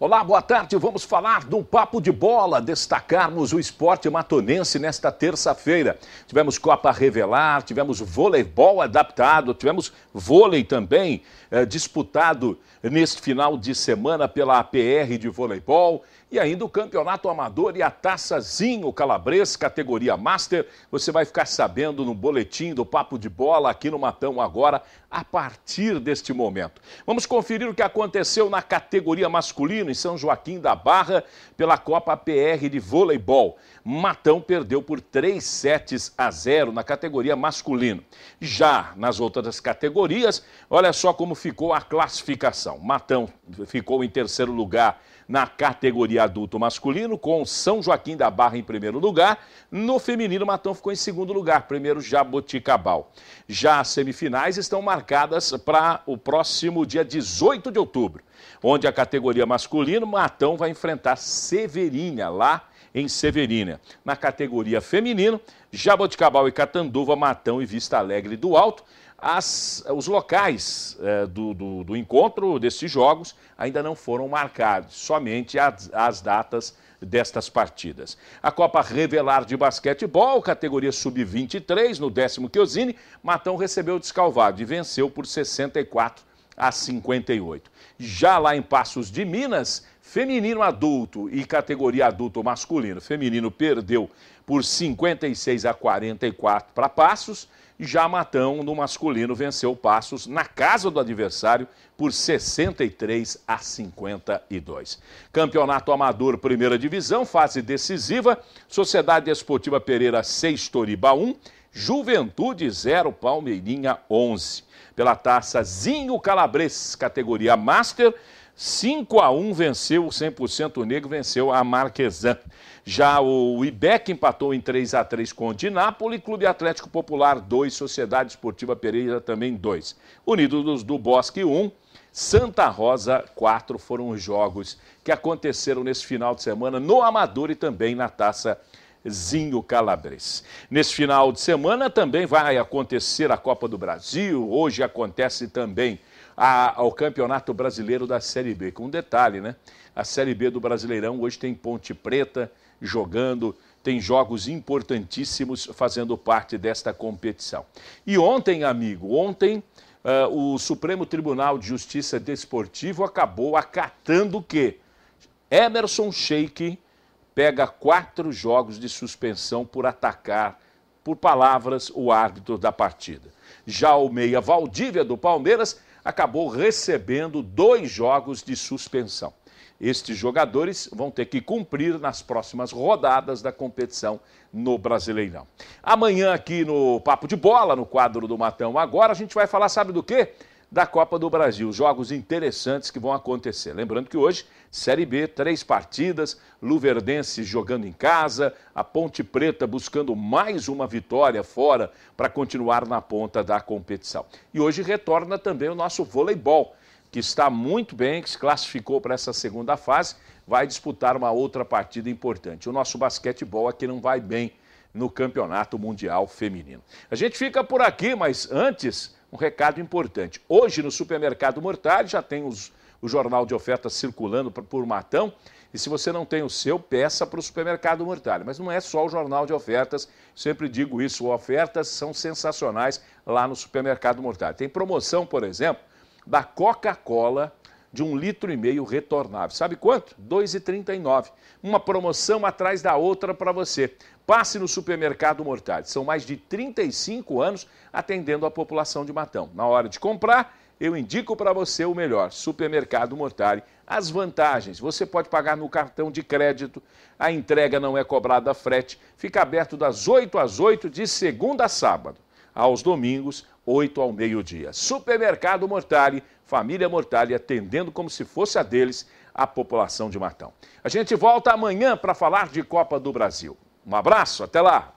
Olá, boa tarde. Vamos falar de um papo de bola, destacarmos o esporte matonense nesta terça-feira. Tivemos Copa Revelar, tivemos voleibol adaptado, tivemos vôlei também eh, disputado neste final de semana pela APR de voleibol e ainda o Campeonato Amador e a Taçazinho Calabres, categoria Master. Você vai ficar sabendo no boletim do Papo de Bola aqui no Matão agora, a partir deste momento. Vamos conferir o que aconteceu na categoria masculino em São Joaquim da Barra pela Copa PR de Voleibol. Matão perdeu por 3 sets a 0 na categoria masculino. Já nas outras categorias, olha só como ficou a classificação. Matão ficou em terceiro lugar na categoria adulto masculino, com São Joaquim da Barra em primeiro lugar. No feminino, Matão ficou em segundo lugar, primeiro Jaboticabal. Já as semifinais estão marcadas para o próximo dia 18 de outubro, onde a categoria masculino, Matão vai enfrentar Severinha, lá em Severina. Na categoria feminino, Jaboticabal e Catanduva, Matão e Vista Alegre do Alto. As, os locais é, do, do, do, encontro desses jogos ainda não foram marcados, somente as, as datas destas partidas. A Copa Revelar de Basquetebol, categoria Sub-23, no décimo Chiosini, Matão recebeu o descalvado e venceu por 64 a 58. Já lá em Passos de Minas, feminino adulto e categoria adulto masculino. Feminino perdeu por 56 a 44 para Passos. Já Matão, no masculino, venceu Passos na casa do adversário por 63 a 52. Campeonato Amador Primeira Divisão, fase decisiva. Sociedade Esportiva Pereira 6, Toriba 1. Juventude 0, Palmeirinha 11. Pela taça Zinho Calabres, categoria Master, 5 a 1 venceu o 100% negro, venceu a Marquesan. Já o IBEC empatou em 3 a 3 com o Dinápoli, Clube Atlético Popular 2, Sociedade Esportiva Pereira também 2. Unidos do Bosque 1, Santa Rosa 4 foram os jogos que aconteceram nesse final de semana no Amador e também na Taça Zinho Calabres. Nesse final de semana também vai acontecer a Copa do Brasil, hoje acontece também a, ao Campeonato Brasileiro da Série B. Com um detalhe, né? A Série B do Brasileirão hoje tem Ponte Preta jogando, tem jogos importantíssimos fazendo parte desta competição. E ontem, amigo, ontem uh, o Supremo Tribunal de Justiça Desportivo acabou acatando o quê? Emerson Sheik pega quatro jogos de suspensão por atacar, por palavras, o árbitro da partida. Já o meia Valdívia do Palmeiras acabou recebendo dois jogos de suspensão. Estes jogadores vão ter que cumprir nas próximas rodadas da competição no Brasileirão. Amanhã, aqui no Papo de Bola, no quadro do Matão Agora, a gente vai falar, sabe do quê? da Copa do Brasil. Jogos interessantes que vão acontecer. Lembrando que hoje, Série B, três partidas: Luverdense jogando em casa, a Ponte Preta buscando mais uma vitória fora para continuar na ponta da competição. E hoje retorna também o nosso voleibol que está muito bem, que se classificou para essa segunda fase, vai disputar uma outra partida importante. O nosso basquetebol aqui não vai bem no Campeonato Mundial Feminino. A gente fica por aqui, mas antes um recado importante. Hoje, no supermercado Mortari, já tem os, o jornal de ofertas circulando por, por matão. E se você não tem o seu, peça para o supermercado Mortari. Mas não é só o jornal de ofertas, sempre digo isso, ofertas são sensacionais lá no supermercado Mortari. Tem promoção, por exemplo, da Coca-Cola de um litro e meio retornável. Sabe quanto? R$ 2,39. Uma promoção atrás da outra para você. Passe no supermercado Mortade. São mais de 35 anos atendendo a população de Matão. Na hora de comprar, eu indico para você o melhor, Supermercado Mortari. As vantagens, você pode pagar no cartão de crédito, a entrega não é cobrada a frete, fica aberto das 8 às 8 de segunda a sábado, aos domingos, 8 ao meio-dia. Supermercado Mortari, família mortalha atendendo como se fosse a deles a população de Matão. A gente volta amanhã para falar de Copa do Brasil. Um abraço, até lá!